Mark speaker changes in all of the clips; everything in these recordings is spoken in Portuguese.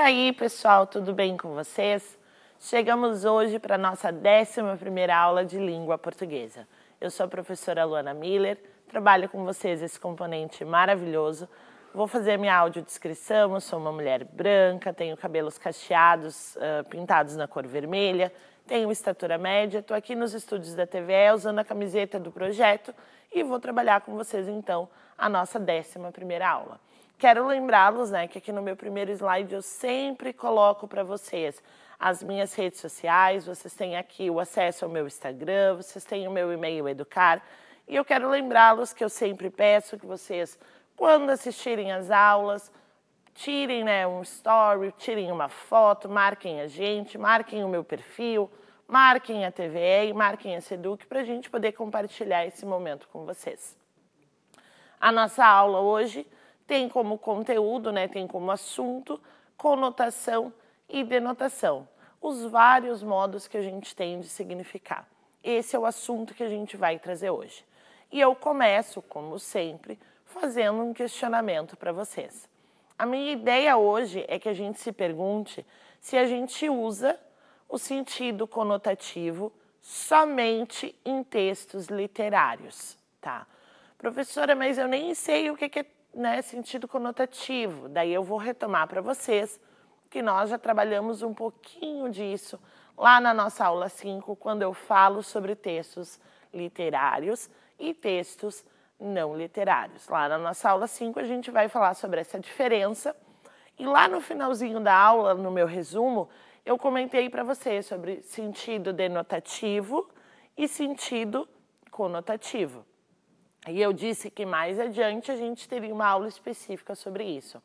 Speaker 1: aí, pessoal, tudo bem com vocês? Chegamos hoje para a nossa 11 aula de língua portuguesa. Eu sou a professora Luana Miller, trabalho com vocês esse componente maravilhoso. Vou fazer minha audiodescrição, eu sou uma mulher branca, tenho cabelos cacheados, pintados na cor vermelha, tenho estatura média, estou aqui nos estúdios da TVE usando a camiseta do projeto e vou trabalhar com vocês, então, a nossa 11 aula. Quero lembrá-los né, que aqui no meu primeiro slide eu sempre coloco para vocês as minhas redes sociais, vocês têm aqui o acesso ao meu Instagram, vocês têm o meu e-mail educar. E eu quero lembrá-los que eu sempre peço que vocês, quando assistirem às aulas, tirem né, um story, tirem uma foto, marquem a gente, marquem o meu perfil, marquem a TVE e marquem a Seduc para a gente poder compartilhar esse momento com vocês. A nossa aula hoje tem como conteúdo, né, tem como assunto, conotação e denotação. Os vários modos que a gente tem de significar. Esse é o assunto que a gente vai trazer hoje. E eu começo, como sempre, fazendo um questionamento para vocês. A minha ideia hoje é que a gente se pergunte se a gente usa o sentido conotativo somente em textos literários, tá? Professora, mas eu nem sei o que é né, sentido conotativo. Daí eu vou retomar para vocês que nós já trabalhamos um pouquinho disso lá na nossa aula 5, quando eu falo sobre textos literários e textos não literários. Lá na nossa aula 5 a gente vai falar sobre essa diferença. E lá no finalzinho da aula, no meu resumo, eu comentei para vocês sobre sentido denotativo e sentido conotativo. E eu disse que mais adiante a gente teria uma aula específica sobre isso.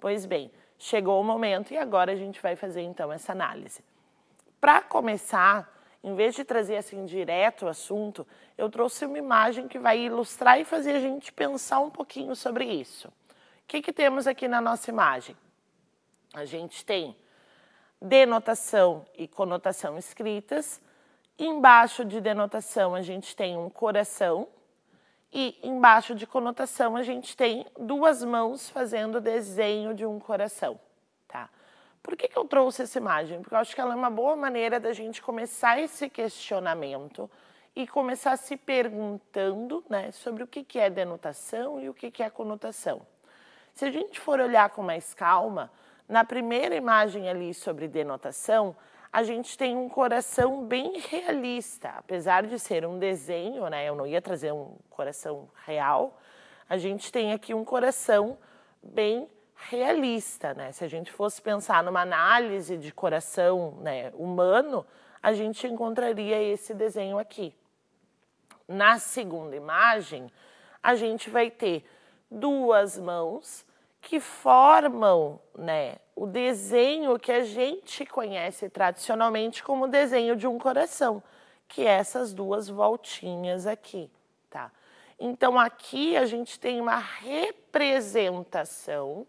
Speaker 1: Pois bem, chegou o momento e agora a gente vai fazer então essa análise. Para começar, em vez de trazer assim direto o assunto, eu trouxe uma imagem que vai ilustrar e fazer a gente pensar um pouquinho sobre isso. O que, que temos aqui na nossa imagem? A gente tem denotação e conotação escritas. Embaixo de denotação, a gente tem um coração e embaixo de conotação a gente tem duas mãos fazendo o desenho de um coração, tá? Por que, que eu trouxe essa imagem? Porque eu acho que ela é uma boa maneira da gente começar esse questionamento e começar se perguntando né, sobre o que, que é denotação e o que, que é conotação. Se a gente for olhar com mais calma, na primeira imagem ali sobre denotação, a gente tem um coração bem realista. Apesar de ser um desenho, né? Eu não ia trazer um coração real. A gente tem aqui um coração bem realista, né? Se a gente fosse pensar numa análise de coração né, humano, a gente encontraria esse desenho aqui. Na segunda imagem, a gente vai ter duas mãos que formam né, o desenho que a gente conhece tradicionalmente como desenho de um coração, que é essas duas voltinhas aqui. Tá? Então, aqui a gente tem uma representação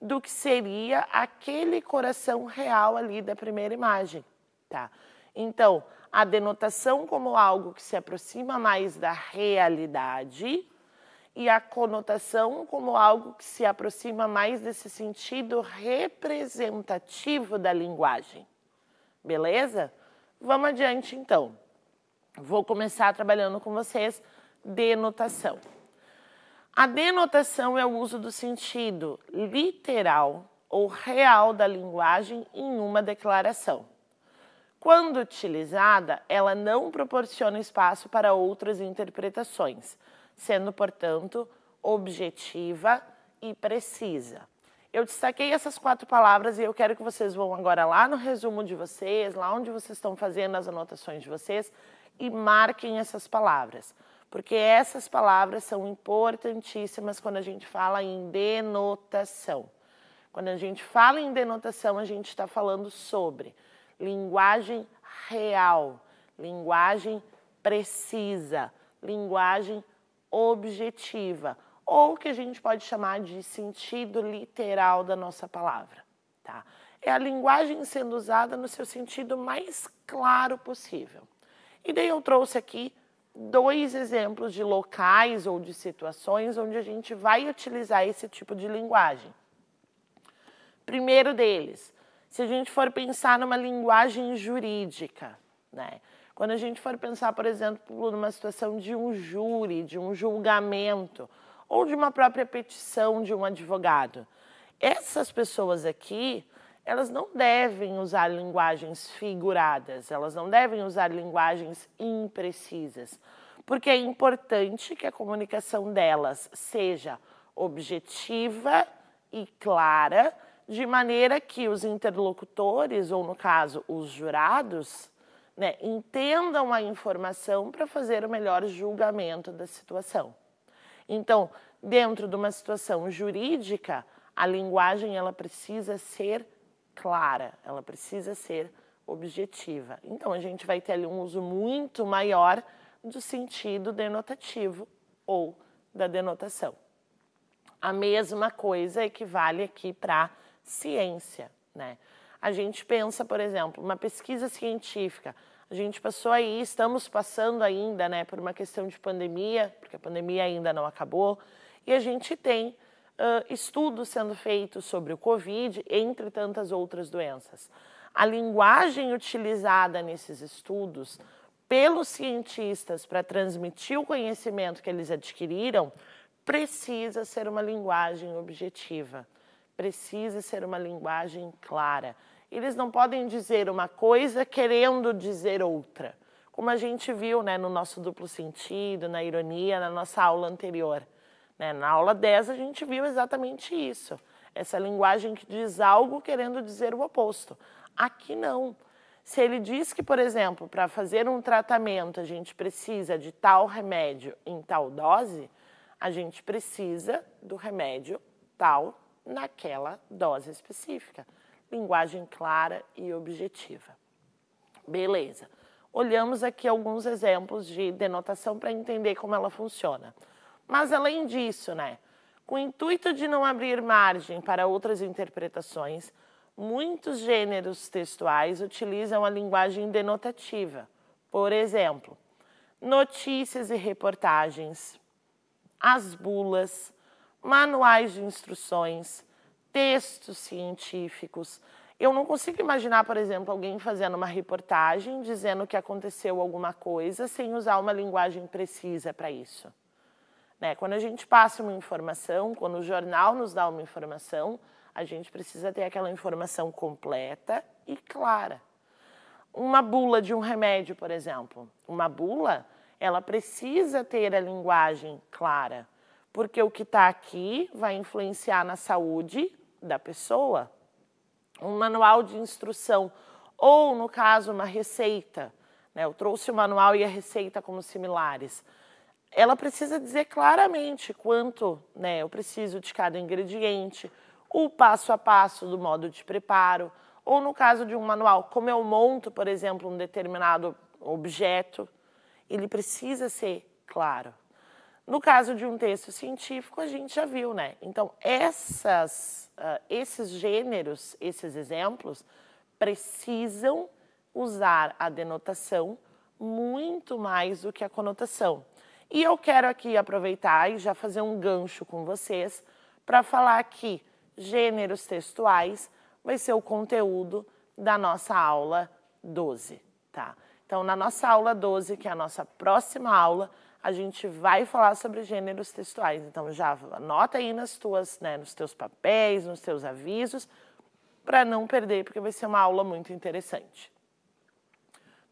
Speaker 1: do que seria aquele coração real ali da primeira imagem. Tá? Então, a denotação como algo que se aproxima mais da realidade e a conotação como algo que se aproxima mais desse sentido representativo da linguagem. Beleza? Vamos adiante então. Vou começar trabalhando com vocês denotação. A denotação é o uso do sentido literal ou real da linguagem em uma declaração. Quando utilizada, ela não proporciona espaço para outras interpretações sendo, portanto, objetiva e precisa. Eu destaquei essas quatro palavras e eu quero que vocês vão agora lá no resumo de vocês, lá onde vocês estão fazendo as anotações de vocês, e marquem essas palavras, porque essas palavras são importantíssimas quando a gente fala em denotação. Quando a gente fala em denotação, a gente está falando sobre linguagem real, linguagem precisa, linguagem objetiva, ou que a gente pode chamar de sentido literal da nossa palavra, tá? É a linguagem sendo usada no seu sentido mais claro possível. E daí eu trouxe aqui dois exemplos de locais ou de situações onde a gente vai utilizar esse tipo de linguagem. Primeiro deles, se a gente for pensar numa linguagem jurídica, né? Quando a gente for pensar, por exemplo, numa situação de um júri, de um julgamento, ou de uma própria petição de um advogado, essas pessoas aqui, elas não devem usar linguagens figuradas, elas não devem usar linguagens imprecisas, porque é importante que a comunicação delas seja objetiva e clara, de maneira que os interlocutores, ou no caso, os jurados, né? Entendam a informação para fazer o melhor julgamento da situação. Então, dentro de uma situação jurídica, a linguagem ela precisa ser clara, ela precisa ser objetiva. Então, a gente vai ter ali um uso muito maior do sentido denotativo ou da denotação. A mesma coisa equivale aqui para ciência, né? A gente pensa, por exemplo, uma pesquisa científica. A gente passou aí, estamos passando ainda, né, por uma questão de pandemia, porque a pandemia ainda não acabou, e a gente tem uh, estudos sendo feitos sobre o Covid, entre tantas outras doenças. A linguagem utilizada nesses estudos pelos cientistas para transmitir o conhecimento que eles adquiriram precisa ser uma linguagem objetiva, precisa ser uma linguagem clara. Eles não podem dizer uma coisa querendo dizer outra, como a gente viu né, no nosso duplo sentido, na ironia, na nossa aula anterior. Né? Na aula 10, a gente viu exatamente isso. Essa linguagem que diz algo querendo dizer o oposto. Aqui não. Se ele diz que, por exemplo, para fazer um tratamento a gente precisa de tal remédio em tal dose, a gente precisa do remédio tal naquela dose específica linguagem clara e objetiva. Beleza. Olhamos aqui alguns exemplos de denotação para entender como ela funciona. Mas além disso, né, com o intuito de não abrir margem para outras interpretações, muitos gêneros textuais utilizam a linguagem denotativa. Por exemplo, notícias e reportagens, as bulas, manuais de instruções, textos científicos. Eu não consigo imaginar, por exemplo, alguém fazendo uma reportagem dizendo que aconteceu alguma coisa sem usar uma linguagem precisa para isso. Né? Quando a gente passa uma informação, quando o jornal nos dá uma informação, a gente precisa ter aquela informação completa e clara. Uma bula de um remédio, por exemplo. Uma bula, ela precisa ter a linguagem clara, porque o que está aqui vai influenciar na saúde da pessoa, um manual de instrução ou, no caso, uma receita. Né? Eu trouxe o manual e a receita como similares. Ela precisa dizer claramente quanto né, eu preciso de cada ingrediente, o passo a passo do modo de preparo, ou no caso de um manual, como eu monto, por exemplo, um determinado objeto, ele precisa ser claro. No caso de um texto científico, a gente já viu, né? Então, essas, uh, esses gêneros, esses exemplos, precisam usar a denotação muito mais do que a conotação. E eu quero aqui aproveitar e já fazer um gancho com vocês para falar que gêneros textuais vai ser o conteúdo da nossa aula 12, tá? Então, na nossa aula 12, que é a nossa próxima aula, a gente vai falar sobre gêneros textuais. Então já anota aí nas tuas, né, nos teus papéis, nos teus avisos, para não perder, porque vai ser uma aula muito interessante.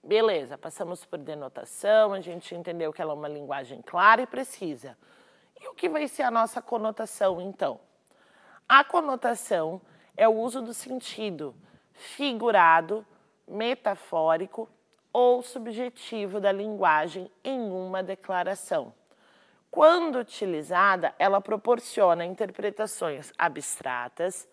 Speaker 1: Beleza, passamos por denotação, a gente entendeu que ela é uma linguagem clara e precisa. E o que vai ser a nossa conotação, então? A conotação é o uso do sentido figurado, metafórico ou subjetivo da linguagem em uma declaração. Quando utilizada, ela proporciona interpretações abstratas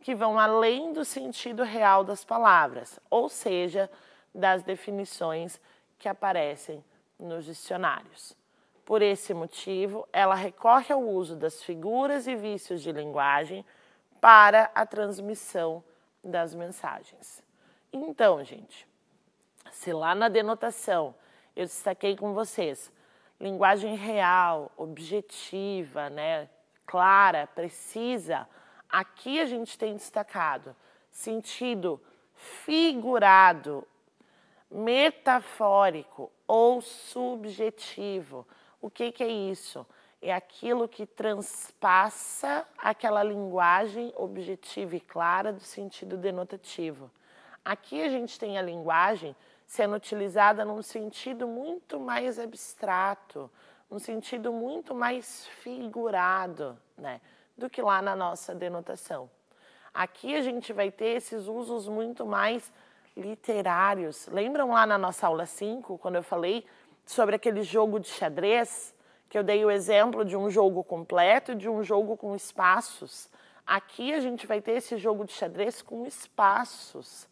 Speaker 1: que vão além do sentido real das palavras, ou seja, das definições que aparecem nos dicionários. Por esse motivo, ela recorre ao uso das figuras e vícios de linguagem para a transmissão das mensagens. Então, gente, se lá na denotação eu destaquei com vocês linguagem real, objetiva, né, clara, precisa, aqui a gente tem destacado sentido figurado, metafórico ou subjetivo. O que, que é isso? É aquilo que transpassa aquela linguagem objetiva e clara do sentido denotativo. Aqui a gente tem a linguagem sendo utilizada num sentido muito mais abstrato, num sentido muito mais figurado, né, do que lá na nossa denotação. Aqui a gente vai ter esses usos muito mais literários. Lembram lá na nossa aula 5, quando eu falei sobre aquele jogo de xadrez, que eu dei o exemplo de um jogo completo e de um jogo com espaços? Aqui a gente vai ter esse jogo de xadrez com espaços.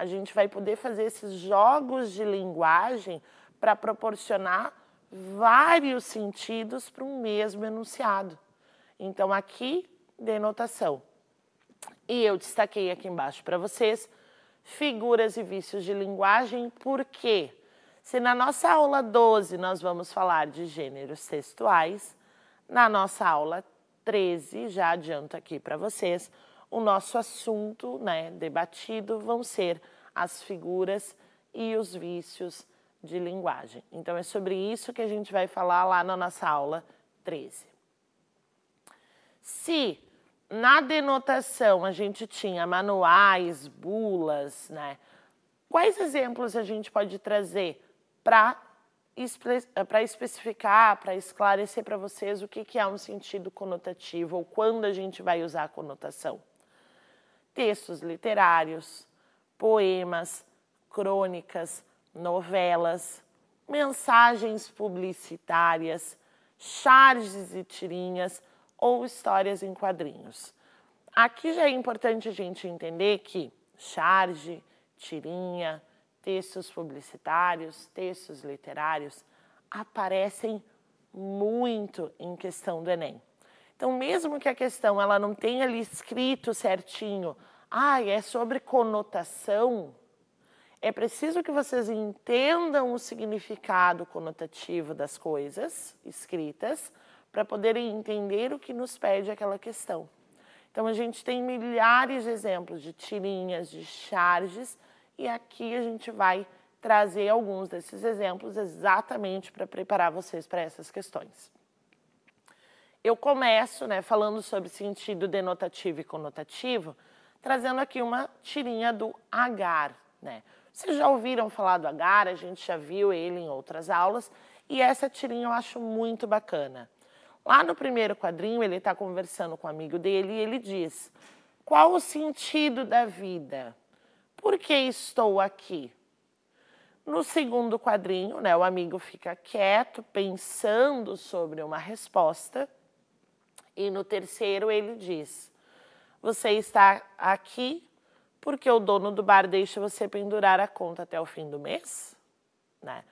Speaker 1: A gente vai poder fazer esses jogos de linguagem para proporcionar vários sentidos para um mesmo enunciado. Então, aqui, denotação. E eu destaquei aqui embaixo para vocês figuras e vícios de linguagem, porque se na nossa aula 12 nós vamos falar de gêneros textuais, na nossa aula 13, já adianto aqui para vocês, o nosso assunto né, debatido vão ser as figuras e os vícios de linguagem. Então, é sobre isso que a gente vai falar lá na nossa aula 13. Se na denotação a gente tinha manuais, bulas, né? Quais exemplos a gente pode trazer para para especificar, para esclarecer para vocês o que, que é um sentido conotativo ou quando a gente vai usar a conotação? textos literários, poemas, crônicas, novelas, mensagens publicitárias, charges e tirinhas ou histórias em quadrinhos. Aqui já é importante a gente entender que charge, tirinha, textos publicitários, textos literários aparecem muito em questão do Enem. Então, mesmo que a questão ela não tenha ali escrito certinho, ah, é sobre conotação, é preciso que vocês entendam o significado conotativo das coisas escritas para poderem entender o que nos pede aquela questão. Então, a gente tem milhares de exemplos de tirinhas, de charges, e aqui a gente vai trazer alguns desses exemplos exatamente para preparar vocês para essas questões. Eu começo né, falando sobre sentido denotativo e conotativo, trazendo aqui uma tirinha do agar. Né? Vocês já ouviram falar do agar, a gente já viu ele em outras aulas, e essa tirinha eu acho muito bacana. Lá no primeiro quadrinho, ele está conversando com um amigo dele e ele diz: Qual o sentido da vida? Por que estou aqui? No segundo quadrinho, né, o amigo fica quieto, pensando sobre uma resposta. E no terceiro ele diz: Você está aqui porque o dono do bar deixa você pendurar a conta até o fim do mês? Né?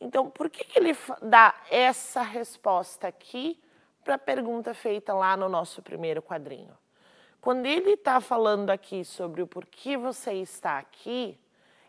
Speaker 1: Então, por que, que ele dá essa resposta aqui para a pergunta feita lá no nosso primeiro quadrinho? Quando ele está falando aqui sobre o porquê você está aqui,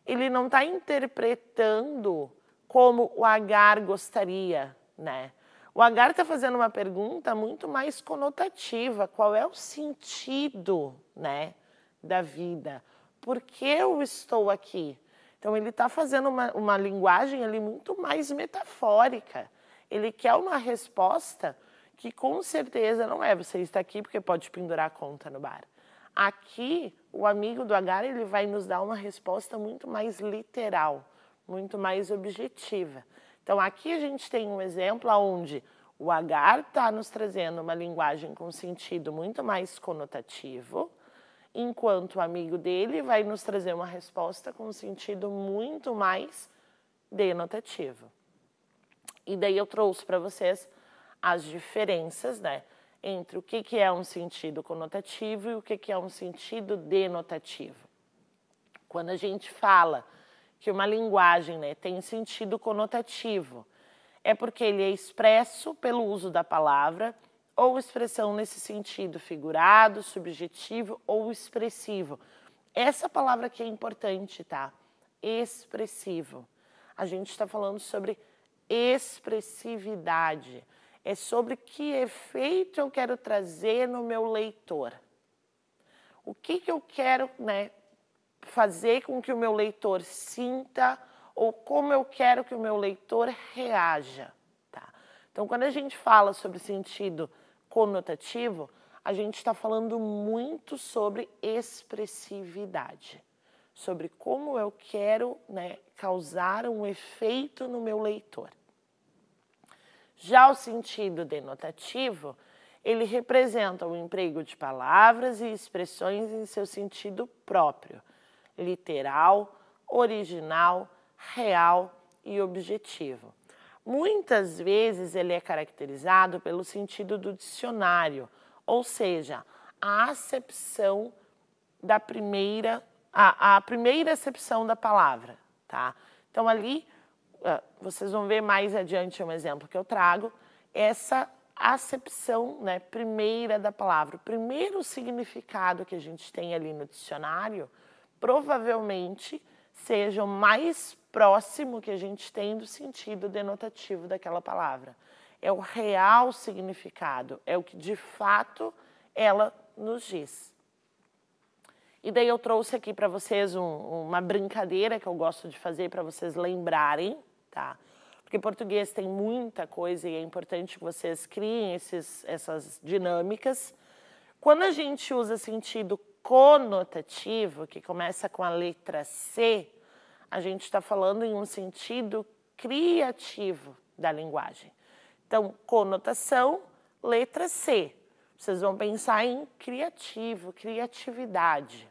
Speaker 1: ele não está interpretando como o Agar gostaria, né? O Agar está fazendo uma pergunta muito mais conotativa: qual é o sentido né, da vida? Por que eu estou aqui? Então, ele está fazendo uma, uma linguagem ali muito mais metafórica. Ele quer uma resposta que com certeza não é você está aqui porque pode pendurar a conta no bar. Aqui, o amigo do Agar ele vai nos dar uma resposta muito mais literal, muito mais objetiva. Então, aqui a gente tem um exemplo onde o Agar está nos trazendo uma linguagem com sentido muito mais conotativo, enquanto o amigo dele vai nos trazer uma resposta com sentido muito mais denotativo. E daí eu trouxe para vocês as diferenças né, entre o que, que é um sentido conotativo e o que, que é um sentido denotativo. Quando a gente fala que uma linguagem né, tem sentido conotativo. É porque ele é expresso pelo uso da palavra ou expressão nesse sentido figurado, subjetivo ou expressivo. Essa palavra que é importante, tá? Expressivo. A gente está falando sobre expressividade. É sobre que efeito eu quero trazer no meu leitor. O que, que eu quero né, fazer com que o meu leitor sinta ou como eu quero que o meu leitor reaja. Tá? Então, quando a gente fala sobre sentido conotativo, a gente está falando muito sobre expressividade, sobre como eu quero né, causar um efeito no meu leitor. Já o sentido denotativo, ele representa o emprego de palavras e expressões em seu sentido próprio literal, original, real e objetivo. Muitas vezes ele é caracterizado pelo sentido do dicionário, ou seja, a acepção da primeira, a, a primeira acepção da palavra, tá? Então ali, ah, vocês vão ver mais adiante um exemplo que eu trago, essa acepção né, primeira da palavra, o primeiro significado que a gente tem ali no dicionário, provavelmente seja o mais próximo que a gente tem do sentido denotativo daquela palavra. É o real significado, é o que de fato ela nos diz. E daí eu trouxe aqui para vocês um, uma brincadeira que eu gosto de fazer para vocês lembrarem, tá? Porque português tem muita coisa e é importante que vocês criem esses, essas dinâmicas. Quando a gente usa sentido conotativo, que começa com a letra C, a gente está falando em um sentido criativo da linguagem. Então, conotação, letra C. Vocês vão pensar em criativo, criatividade.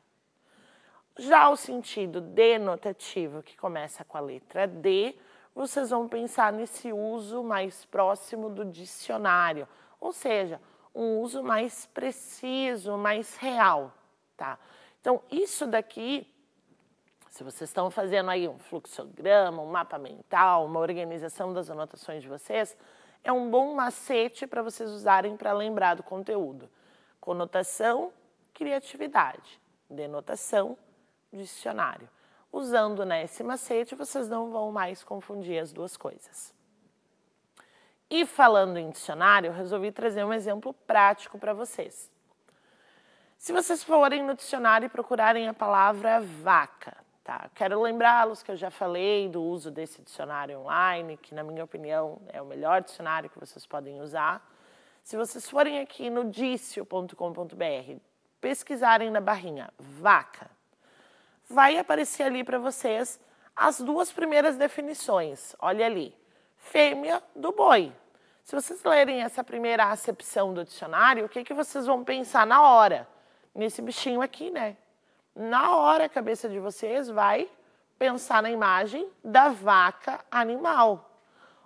Speaker 1: Já o sentido denotativo, que começa com a letra D, vocês vão pensar nesse uso mais próximo do dicionário, ou seja, um uso mais preciso, mais real. Então, isso daqui, se vocês estão fazendo aí um fluxograma, um mapa mental, uma organização das anotações de vocês, é um bom macete para vocês usarem para lembrar do conteúdo. Conotação, criatividade. Denotação, dicionário. Usando né, esse macete, vocês não vão mais confundir as duas coisas. E falando em dicionário, resolvi trazer um exemplo prático para vocês. Se vocês forem no dicionário e procurarem a palavra vaca, tá? Quero lembrá-los que eu já falei do uso desse dicionário online, que na minha opinião é o melhor dicionário que vocês podem usar. Se vocês forem aqui no dicio.com.br, pesquisarem na barrinha vaca, vai aparecer ali para vocês as duas primeiras definições. Olha ali, fêmea do boi. Se vocês lerem essa primeira acepção do dicionário, o que, que vocês vão pensar na hora? nesse bichinho aqui, né? Na hora a cabeça de vocês vai pensar na imagem da vaca animal.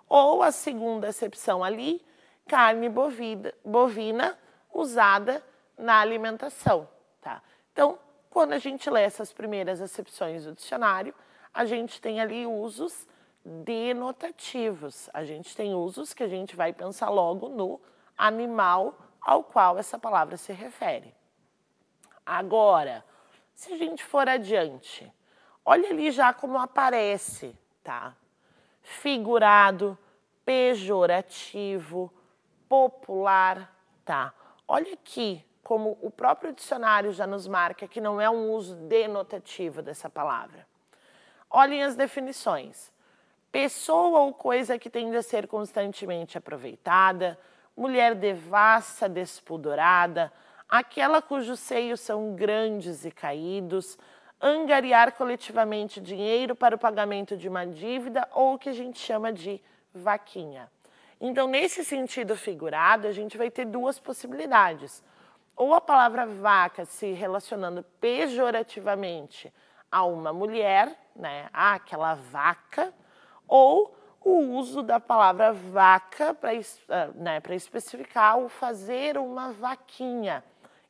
Speaker 1: Ou a segunda acepção ali, carne bovida, bovina usada na alimentação, tá? Então, quando a gente lê essas primeiras acepções do dicionário, a gente tem ali usos denotativos. A gente tem usos que a gente vai pensar logo no animal ao qual essa palavra se refere. Agora, se a gente for adiante, olha ali já como aparece, tá? Figurado, pejorativo, popular, tá? Olha aqui como o próprio dicionário já nos marca que não é um uso denotativo dessa palavra. Olhem as definições. Pessoa ou coisa que tende a ser constantemente aproveitada, mulher devassa, despudorada, aquela cujos seios são grandes e caídos, angariar coletivamente dinheiro para o pagamento de uma dívida ou o que a gente chama de vaquinha. Então, nesse sentido figurado, a gente vai ter duas possibilidades. Ou a palavra vaca se relacionando pejorativamente a uma mulher, né? Ah, aquela vaca, ou o uso da palavra vaca para ah, né, especificar o fazer uma vaquinha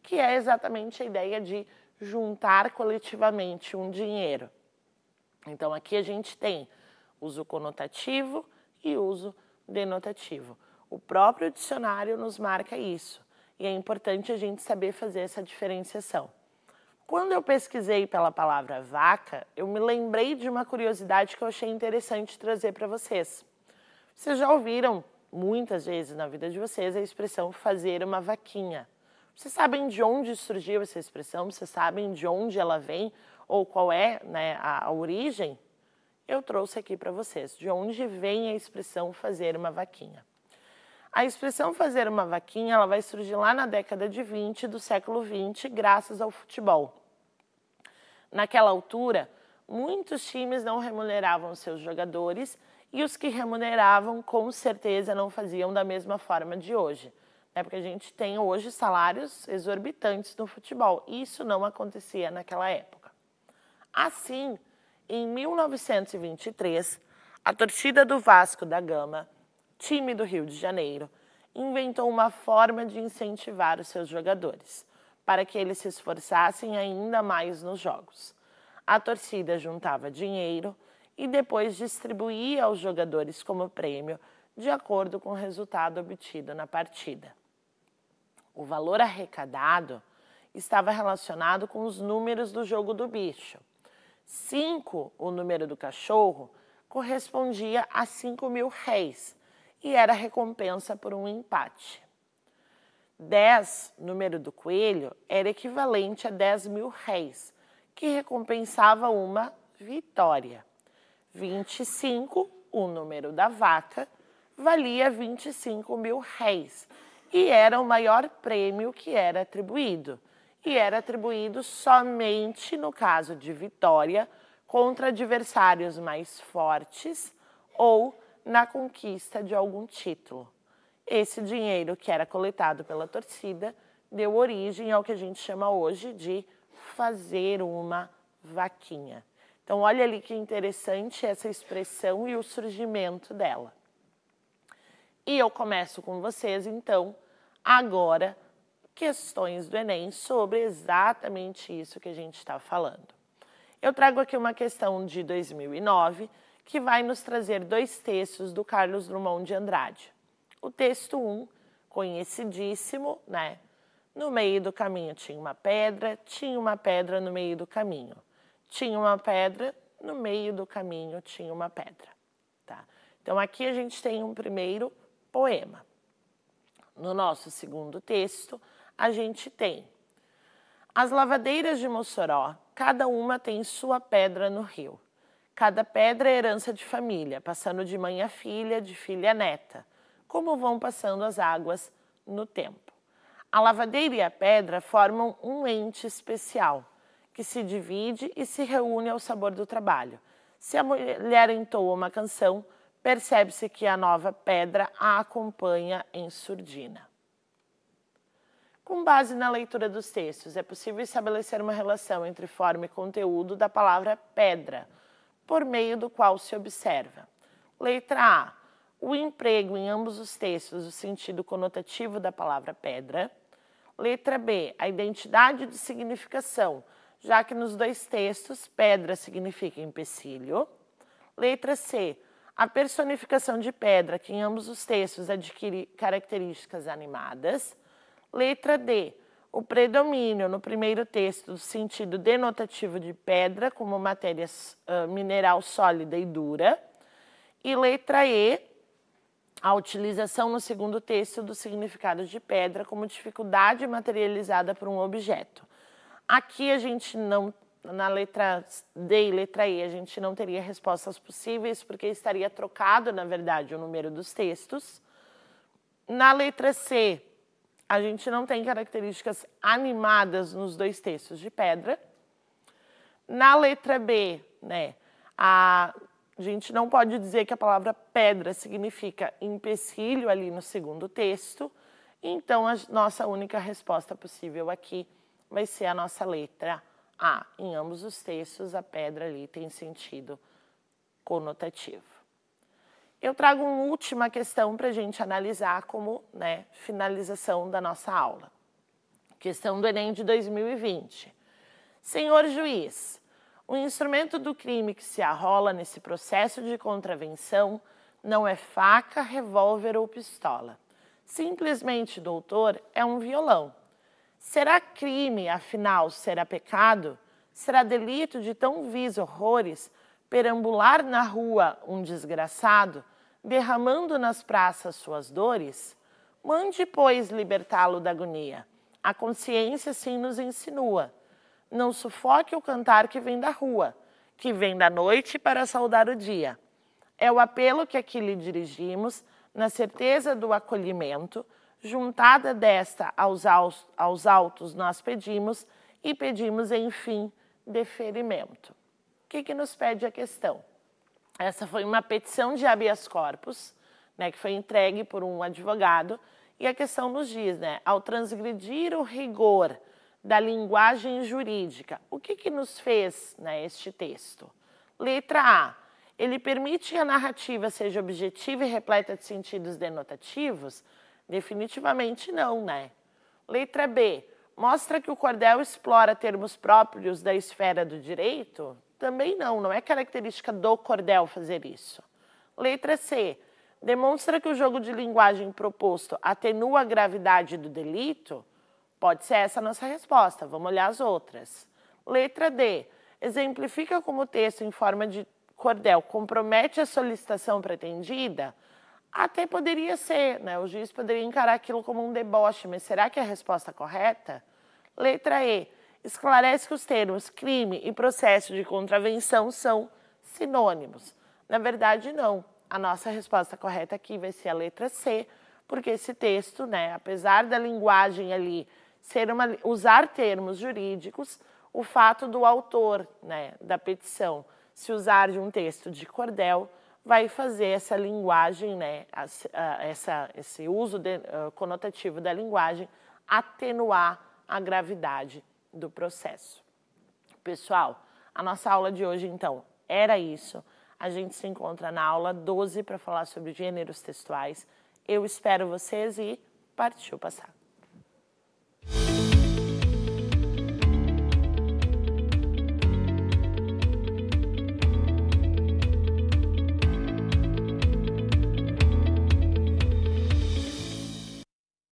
Speaker 1: que é exatamente a ideia de juntar coletivamente um dinheiro. Então aqui a gente tem uso conotativo e uso denotativo. O próprio dicionário nos marca isso e é importante a gente saber fazer essa diferenciação. Quando eu pesquisei pela palavra vaca, eu me lembrei de uma curiosidade que eu achei interessante trazer para vocês. Vocês já ouviram muitas vezes na vida de vocês a expressão fazer uma vaquinha. Vocês sabem de onde surgiu essa expressão? Vocês sabem de onde ela vem ou qual é né, a, a origem? Eu trouxe aqui para vocês de onde vem a expressão fazer uma vaquinha. A expressão fazer uma vaquinha ela vai surgir lá na década de 20 do século 20, graças ao futebol. Naquela altura, muitos times não remuneravam seus jogadores e os que remuneravam, com certeza, não faziam da mesma forma de hoje. É porque a gente tem hoje salários exorbitantes no futebol. Isso não acontecia naquela época. Assim, em 1923, a torcida do Vasco da Gama, time do Rio de Janeiro, inventou uma forma de incentivar os seus jogadores, para que eles se esforçassem ainda mais nos jogos. A torcida juntava dinheiro e depois distribuía aos jogadores como prêmio, de acordo com o resultado obtido na partida o valor arrecadado estava relacionado com os números do jogo do bicho. 5, o número do cachorro, correspondia a 5 mil réis e era recompensa por um empate. 10, número do coelho, era equivalente a 10 mil réis, que recompensava uma vitória. 25, o número da vaca, valia 25 mil réis e era o maior prêmio que era atribuído. E era atribuído somente no caso de vitória contra adversários mais fortes ou na conquista de algum título. Esse dinheiro que era coletado pela torcida deu origem ao que a gente chama hoje de fazer uma vaquinha. Então, olha ali que interessante essa expressão e o surgimento dela. E eu começo com vocês, então, agora, questões do Enem sobre exatamente isso que a gente está falando. Eu trago aqui uma questão de 2009 que vai nos trazer dois textos do Carlos Drummond de Andrade. O texto 1, um, conhecidíssimo, né? No meio do caminho tinha uma pedra, tinha uma pedra no meio do caminho. Tinha uma pedra, no meio do caminho tinha uma pedra, tá? Então aqui a gente tem um primeiro poema. No nosso segundo texto, a gente tem as lavadeiras de Mossoró, cada uma tem sua pedra no rio. Cada pedra é herança de família, passando de mãe a filha, de filha a neta, como vão passando as águas no tempo. A lavadeira e a pedra formam um ente especial, que se divide e se reúne ao sabor do trabalho. Se a mulher entoa uma canção, percebe-se que a nova pedra a acompanha em surdina. Com base na leitura dos textos, é possível estabelecer uma relação entre forma e conteúdo da palavra pedra, por meio do qual se observa. Letra A. O emprego em ambos os textos do sentido conotativo da palavra pedra. Letra B. A identidade de significação, já que nos dois textos pedra significa empecilho. Letra C. A personificação de pedra, que em ambos os textos adquire características animadas. Letra D. O predomínio no primeiro texto do sentido denotativo de pedra como matéria uh, ah, mineral sólida e dura. E letra E, a utilização no segundo texto do significado de pedra como dificuldade materializada por um objeto. Aqui a gente não na letra D e letra E a gente não teria respostas possíveis, porque estaria trocado, na verdade, o número dos textos. Na letra C, a gente não tem características animadas nos dois textos de pedra. Na letra B, né, a gente não pode dizer que a palavra pedra significa empecilho ali no segundo texto. Então, a nossa única resposta possível aqui vai ser a nossa letra A. Ah, em ambos os textos a pedra ali tem sentido conotativo. Eu trago uma última questão para a gente analisar como né, finalização da nossa aula. Questão do Enem de 2020. Senhor juiz, o instrumento do crime que se arrola nesse processo de contravenção não é faca, revólver ou pistola. Simplesmente, doutor, é um violão. Será crime, afinal, será pecado? Será delito de tão vis horrores perambular na rua um desgraçado, derramando nas praças suas dores? Mande, pois, libertá-lo da agonia. A consciência sim nos insinua. Não sufoque o cantar que vem da rua, que vem da noite para saudar o dia. É o apelo que aqui lhe dirigimos, na certeza do acolhimento, Juntada desta aos, aos autos, nós pedimos e pedimos, enfim, deferimento. O que, que nos pede a questão? Essa foi uma petição de habeas corpus, né, que foi entregue por um advogado, e a questão nos diz, né, ao transgredir o rigor da linguagem jurídica, o que, que nos fez né, este texto? Letra A, ele permite que a narrativa seja objetiva e repleta de sentidos denotativos, Definitivamente não, né? Letra B. Mostra que o cordel explora termos próprios da esfera do direito? Também não, não é característica do cordel fazer isso. Letra C. Demonstra que o jogo de linguagem proposto atenua a gravidade do delito? Pode ser essa a nossa resposta, vamos olhar as outras. Letra D. Exemplifica como o texto em forma de cordel compromete a solicitação pretendida? Até poderia ser, né? O juiz poderia encarar aquilo como um deboche, mas será que é a resposta correta? Letra E. Esclarece que os termos crime e processo de contravenção são sinônimos. Na verdade, não. A nossa resposta correta aqui vai ser a letra C, porque esse texto, né, apesar da linguagem ali ser uma, usar termos jurídicos, o fato do autor né, da petição se usar de um texto de cordel vai fazer essa linguagem, né, essa, esse uso de, uh, conotativo da linguagem atenuar a gravidade do processo. Pessoal, a nossa aula de hoje, então, era isso. A gente se encontra na aula 12 para falar sobre gêneros textuais. Eu espero vocês e partiu passar.